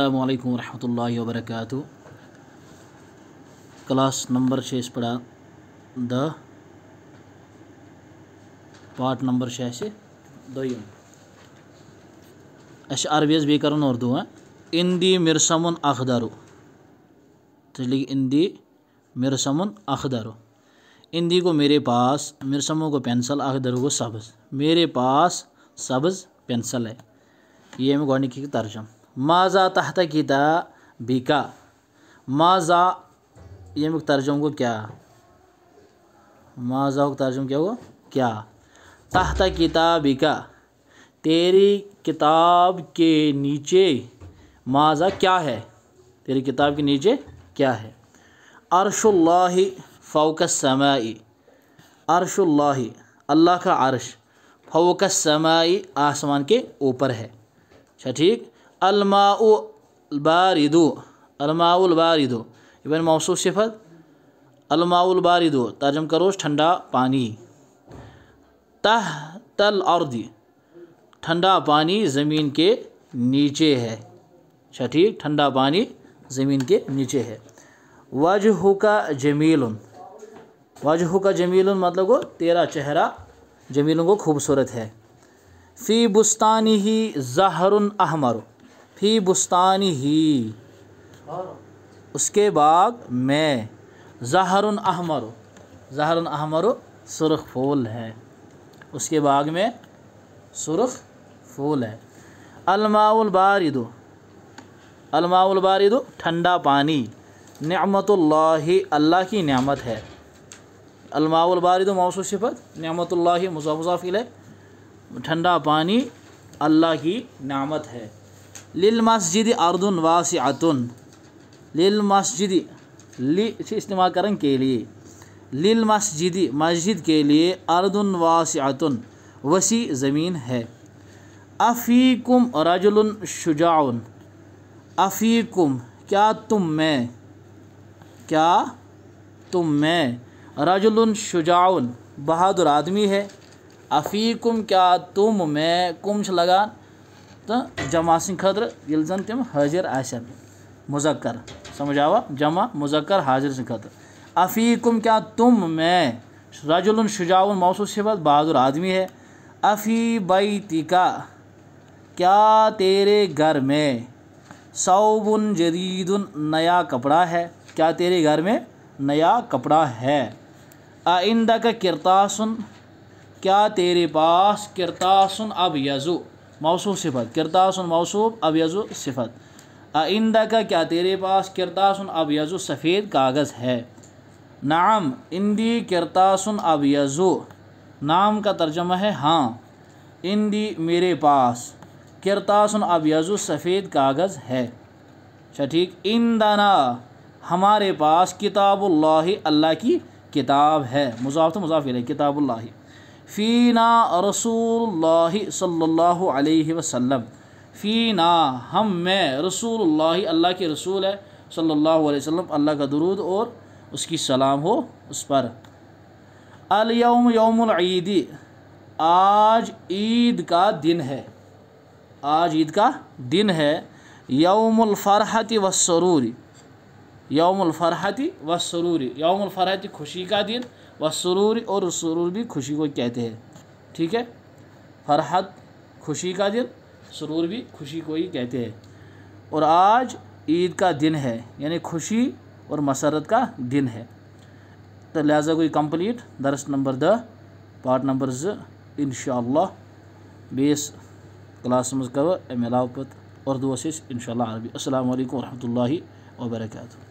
अल्लाम वरहमल वबरक class number से पड़ा द पार्ट नंबर दोयम अस अरबीस बी कर उर्दू हाँ इंदी मिरसमुन अखदारु तो इंदी मिरसमुन अखदारु इंदी को मेरे पास मिरसमों को पेंसिल अखदारु को सब्ज़ मेरे पास सब्ज़ पेंसिल है ये हमें गौनिकी की तर्जम माजा तहत किता बिका माजा ये तर्जुम को क्या माजा तर्जुम क्या गो क्या तहत बिका तेरी किताब के नीचे माजा क्या है तेरी किताब के नीचे क्या है अरशुल्ला फोकस समाई अरशुल्ला अल्लाह का अरश फ़ौक समाई आसमान के ऊपर है अच्छा ठीक अलमाउबारिदो अलमाउबारिदो इवन मौसू सिफत अलमाउबारिदो तर्जम करो ठंडा पानी तह तल दी ठंडा पानी ज़मीन के नीचे है अच्छा ठीक ठंडा पानी ज़मीन के नीचे है वजह का जमील वजह का जमील मतलब को तेरा चेहरा जमीलों को खूबसूरत है फ़ी बुस्तानी ही जहर अहमर फ़ी बुस्तान ही उसके बाग में जहर अहमर जहर अहमर सुरख फूल है उसके बाग में सुरख फूल है अलमाउल बारिद अलमाउल बारिद ठंडा पानी नमतल्ला अल्लाह की नमत है अलमाउल बारिद मौसू सिफत नमतल्ला मुजाफिल है ठंडा पानी अल्लाह की नामत है लिल मस्जिद अर्दन वासअतन लिल मस्जिद ली इस्तेमाल करें के लिए लिल मस्जिद मस्जिद के लिए अर्दन वासअतन वसी ज़मीन है अफ़ीकुम रजुल शुजाउन अफ़ीकुम क्या तुम मैं क्या तुम मैं रजुल शुजाउन बहादुर आदमी है अफ़ीकुम क्या तुम मैं कुम्छ लगान तो जमा सद ये जन तम हाजिर आसन मुजक्र समझ आवा जमा मुजक्र हाजिर सद अफी कम क्या तुम मैं रजुल शुजाउन मौसूस सिबत बहादुर आदमी है अफ़ी बई तिका क्या तेरे घर में सऊबन जदीद नया कपड़ा है क्या तेरे घर में नया कपड़ा है आइंदा का किरतासन क्या तेरे पास किरतासन अब यजू मौसू सिफत किरदासन मौसूब अबयज़ सिफत आइंदा का क्या तेरे पास किरदासन अबयज़ सफ़ेद कागज़ है नाम इंदी किरतासन अबयज़ो नाम का तर्जमा है हाँ इंदी मेरे पास किरतासन अबयज़ सफ़ेद कागज़ है अच्छा ठीक इंदना हमारे पास किताबुल्लाह अल्लाह की किताब है मुजाफ तो है किताबुल्लाही फ़ीना रसूल अलैहि वसम फ़ीना हम में रसूल अल्लाह के रसूल है सल्लल्लाहु अलैहि वसल्लम अल्लाह का दरूद और उसकी सलाम हो उस पर अलयम यौमदी आज ईद का दिन है आज ईद का दिन है यौमफ़रहत व सरूरी यौमफ़रहत व खुशी का दिन व सुरूर और सुरूर भी खुशी को कहते हैं ठीक है फरहत खुशी का दिन सुरूर भी खुशी को ही कहते हैं और आज ईद का दिन है यानी खुशी और मसरत का दिन है तो लिहाजा कोई कंप्लीट दरस नंबर द पार्ट नंबर ज इन बेस क्लास मज कर अमे अलाव पत उर्दू इन अरबी असल वरहमल वर्क